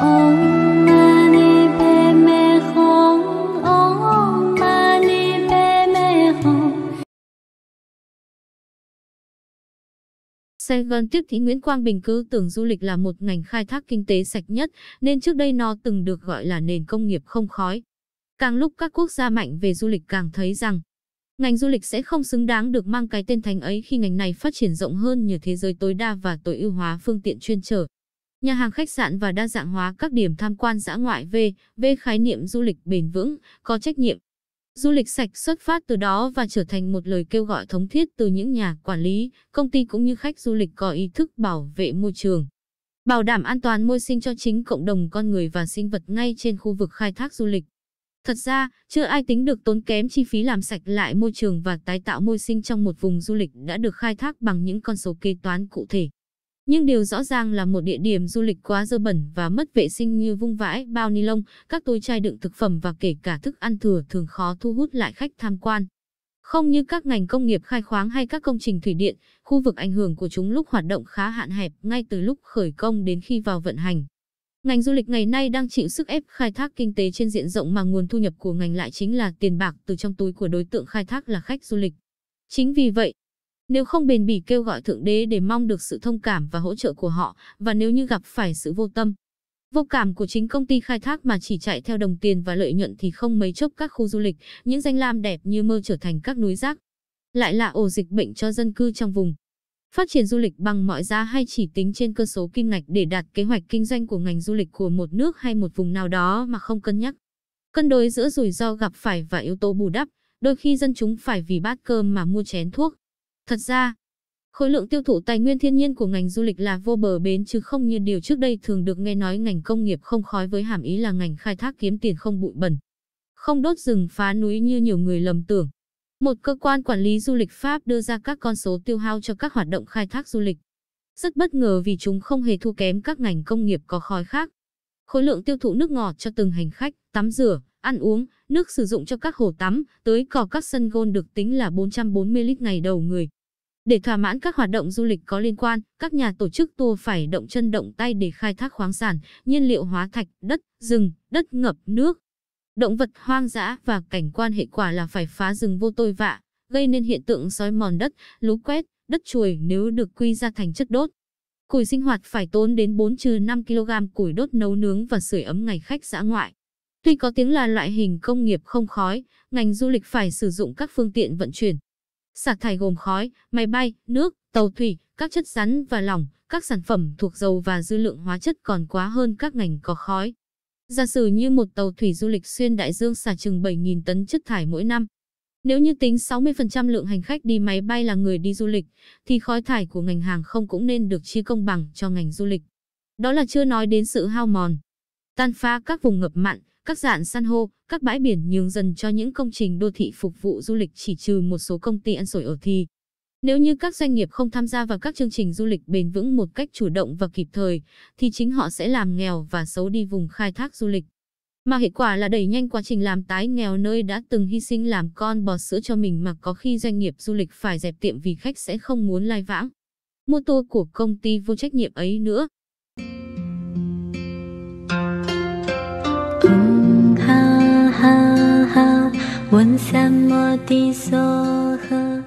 Sài Gòn tiếp thị Nguyễn Quang Bình cứ tưởng du lịch là một ngành khai thác kinh tế sạch nhất, nên trước đây nó từng được gọi là nền công nghiệp không khói. Càng lúc các quốc gia mạnh về du lịch càng thấy rằng, ngành du lịch sẽ không xứng đáng được mang cái tên thành ấy khi ngành này phát triển rộng hơn nhờ thế giới tối đa và tối ưu hóa phương tiện chuyên trở. Nhà hàng khách sạn và đa dạng hóa các điểm tham quan dã ngoại về, về khái niệm du lịch bền vững, có trách nhiệm. Du lịch sạch xuất phát từ đó và trở thành một lời kêu gọi thống thiết từ những nhà quản lý, công ty cũng như khách du lịch có ý thức bảo vệ môi trường. Bảo đảm an toàn môi sinh cho chính cộng đồng con người và sinh vật ngay trên khu vực khai thác du lịch. Thật ra, chưa ai tính được tốn kém chi phí làm sạch lại môi trường và tái tạo môi sinh trong một vùng du lịch đã được khai thác bằng những con số kế toán cụ thể. Nhưng điều rõ ràng là một địa điểm du lịch quá dơ bẩn và mất vệ sinh như vung vãi, bao ni lông, các túi chai đựng thực phẩm và kể cả thức ăn thừa thường khó thu hút lại khách tham quan. Không như các ngành công nghiệp khai khoáng hay các công trình thủy điện, khu vực ảnh hưởng của chúng lúc hoạt động khá hạn hẹp ngay từ lúc khởi công đến khi vào vận hành. Ngành du lịch ngày nay đang chịu sức ép khai thác kinh tế trên diện rộng mà nguồn thu nhập của ngành lại chính là tiền bạc từ trong túi của đối tượng khai thác là khách du lịch. Chính vì vậy, nếu không bền bỉ kêu gọi Thượng Đế để mong được sự thông cảm và hỗ trợ của họ, và nếu như gặp phải sự vô tâm, vô cảm của chính công ty khai thác mà chỉ chạy theo đồng tiền và lợi nhuận thì không mấy chốc các khu du lịch, những danh lam đẹp như mơ trở thành các núi rác. Lại là ổ dịch bệnh cho dân cư trong vùng. Phát triển du lịch bằng mọi giá hay chỉ tính trên cơ số kim ngạch để đạt kế hoạch kinh doanh của ngành du lịch của một nước hay một vùng nào đó mà không cân nhắc. Cân đối giữa rủi ro gặp phải và yếu tố bù đắp, đôi khi dân chúng phải vì bát cơm mà mua chén thuốc. Thật ra, khối lượng tiêu thụ tài nguyên thiên nhiên của ngành du lịch là vô bờ bến chứ không như điều trước đây thường được nghe nói ngành công nghiệp không khói với hàm ý là ngành khai thác kiếm tiền không bụi bẩn. Không đốt rừng phá núi như nhiều người lầm tưởng. Một cơ quan quản lý du lịch Pháp đưa ra các con số tiêu hao cho các hoạt động khai thác du lịch. Rất bất ngờ vì chúng không hề thua kém các ngành công nghiệp có khói khác. Khối lượng tiêu thụ nước ngọt cho từng hành khách, tắm rửa, ăn uống, nước sử dụng cho các hồ tắm, tới cỏ các sân gôn được tính là 440 lít ngày đầu người. Để thỏa mãn các hoạt động du lịch có liên quan, các nhà tổ chức tour phải động chân động tay để khai thác khoáng sản, nhiên liệu hóa thạch, đất, rừng, đất ngập nước. Động vật hoang dã và cảnh quan hệ quả là phải phá rừng vô tội vạ, gây nên hiện tượng sói mòn đất, lú quét, đất chuồi nếu được quy ra thành chất đốt. Củi sinh hoạt phải tốn đến 4 trừ 5 kg củi đốt nấu nướng và sưởi ấm ngày khách dã ngoại. Tuy có tiếng là loại hình công nghiệp không khói, ngành du lịch phải sử dụng các phương tiện vận chuyển Sạc thải gồm khói, máy bay, nước, tàu thủy, các chất rắn và lỏng, các sản phẩm thuộc dầu và dư lượng hóa chất còn quá hơn các ngành có khói. Giả sử như một tàu thủy du lịch xuyên đại dương xả chừng 7.000 tấn chất thải mỗi năm. Nếu như tính 60% lượng hành khách đi máy bay là người đi du lịch, thì khói thải của ngành hàng không cũng nên được chia công bằng cho ngành du lịch. Đó là chưa nói đến sự hao mòn, tan phá các vùng ngập mặn, các dạng san hô, các bãi biển nhường dần cho những công trình đô thị phục vụ du lịch chỉ trừ một số công ty ăn sổi ở thì. Nếu như các doanh nghiệp không tham gia vào các chương trình du lịch bền vững một cách chủ động và kịp thời, thì chính họ sẽ làm nghèo và xấu đi vùng khai thác du lịch. Mà hệ quả là đẩy nhanh quá trình làm tái nghèo nơi đã từng hy sinh làm con bò sữa cho mình mà có khi doanh nghiệp du lịch phải dẹp tiệm vì khách sẽ không muốn lai vãng. Mua tour của công ty vô trách nhiệm ấy nữa. 嗡萨摩帝梭诃